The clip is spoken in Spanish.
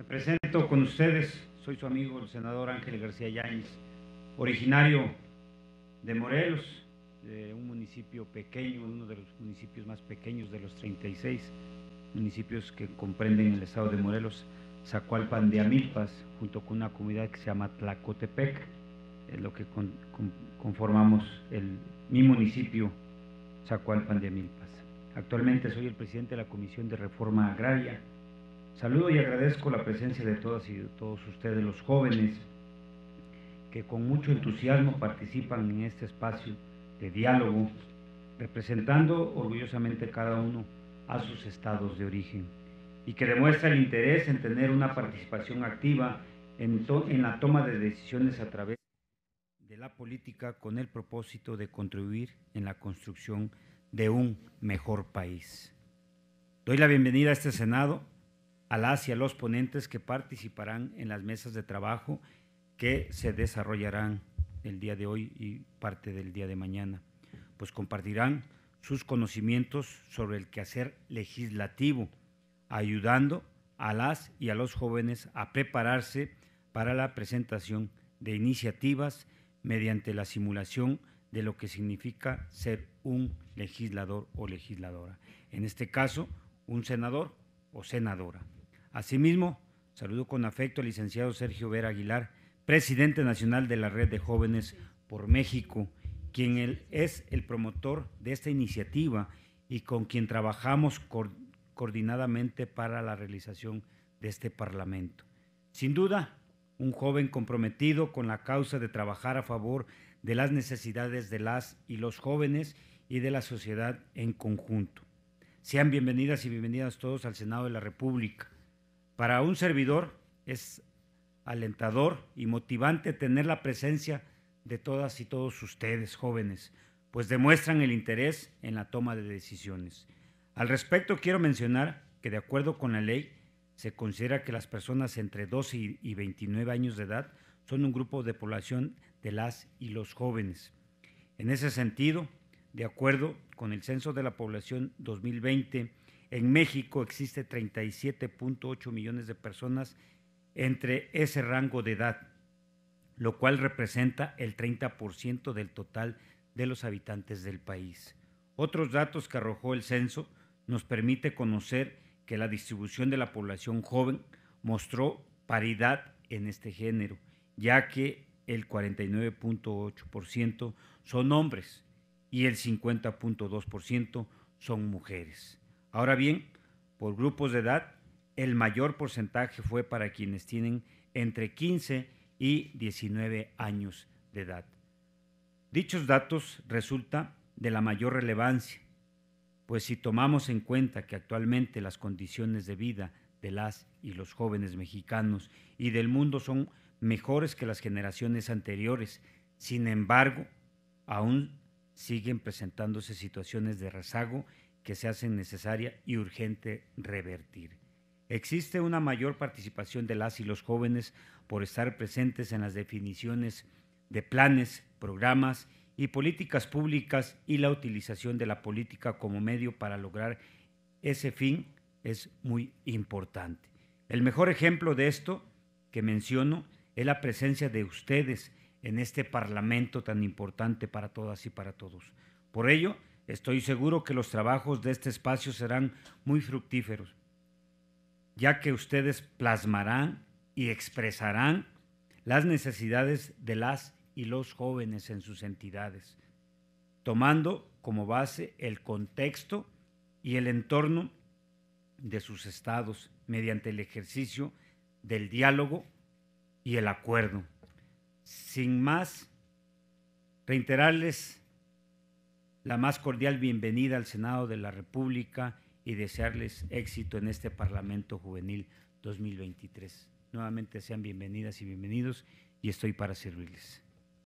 Me presento con ustedes, soy su amigo el senador Ángel García Yáñez, originario de Morelos, de un municipio pequeño, uno de los municipios más pequeños de los 36 municipios que comprenden el estado de Morelos, Zacualpan de Amilpas, junto con una comunidad que se llama Tlacotepec, es lo que conformamos el, mi municipio, Zacualpan de Amilpas. Actualmente soy el presidente de la Comisión de Reforma Agraria Saludo y agradezco la presencia de todas y de todos ustedes, los jóvenes, que con mucho entusiasmo participan en este espacio de diálogo, representando orgullosamente cada uno a sus estados de origen y que demuestra el interés en tener una participación activa en, en la toma de decisiones a través de la política con el propósito de contribuir en la construcción de un mejor país. Doy la bienvenida a este Senado a las y a los ponentes que participarán en las mesas de trabajo que se desarrollarán el día de hoy y parte del día de mañana, pues compartirán sus conocimientos sobre el quehacer legislativo, ayudando a las y a los jóvenes a prepararse para la presentación de iniciativas mediante la simulación de lo que significa ser un legislador o legisladora. En este caso, un senador o senadora. Asimismo, saludo con afecto al licenciado Sergio Vera Aguilar, presidente nacional de la Red de Jóvenes por México, quien es el promotor de esta iniciativa y con quien trabajamos coordinadamente para la realización de este Parlamento. Sin duda, un joven comprometido con la causa de trabajar a favor de las necesidades de las y los jóvenes y de la sociedad en conjunto. Sean bienvenidas y bienvenidas todos al Senado de la República. Para un servidor es alentador y motivante tener la presencia de todas y todos ustedes jóvenes, pues demuestran el interés en la toma de decisiones. Al respecto quiero mencionar que de acuerdo con la ley se considera que las personas entre 12 y 29 años de edad son un grupo de población de las y los jóvenes. En ese sentido, de acuerdo con el Censo de la Población 2020, en México existe 37.8 millones de personas entre ese rango de edad, lo cual representa el 30% del total de los habitantes del país. Otros datos que arrojó el censo nos permite conocer que la distribución de la población joven mostró paridad en este género, ya que el 49.8% son hombres y el 50.2% son mujeres. Ahora bien, por grupos de edad, el mayor porcentaje fue para quienes tienen entre 15 y 19 años de edad. Dichos datos resultan de la mayor relevancia, pues si tomamos en cuenta que actualmente las condiciones de vida de las y los jóvenes mexicanos y del mundo son mejores que las generaciones anteriores, sin embargo, aún siguen presentándose situaciones de rezago que se hacen necesaria y urgente revertir. Existe una mayor participación de las y los jóvenes por estar presentes en las definiciones de planes, programas y políticas públicas y la utilización de la política como medio para lograr ese fin es muy importante. El mejor ejemplo de esto que menciono es la presencia de ustedes en este Parlamento tan importante para todas y para todos. Por ello, Estoy seguro que los trabajos de este espacio serán muy fructíferos, ya que ustedes plasmarán y expresarán las necesidades de las y los jóvenes en sus entidades, tomando como base el contexto y el entorno de sus estados mediante el ejercicio del diálogo y el acuerdo. Sin más, reiterarles la más cordial bienvenida al Senado de la República y desearles éxito en este Parlamento Juvenil 2023. Nuevamente sean bienvenidas y bienvenidos y estoy para servirles.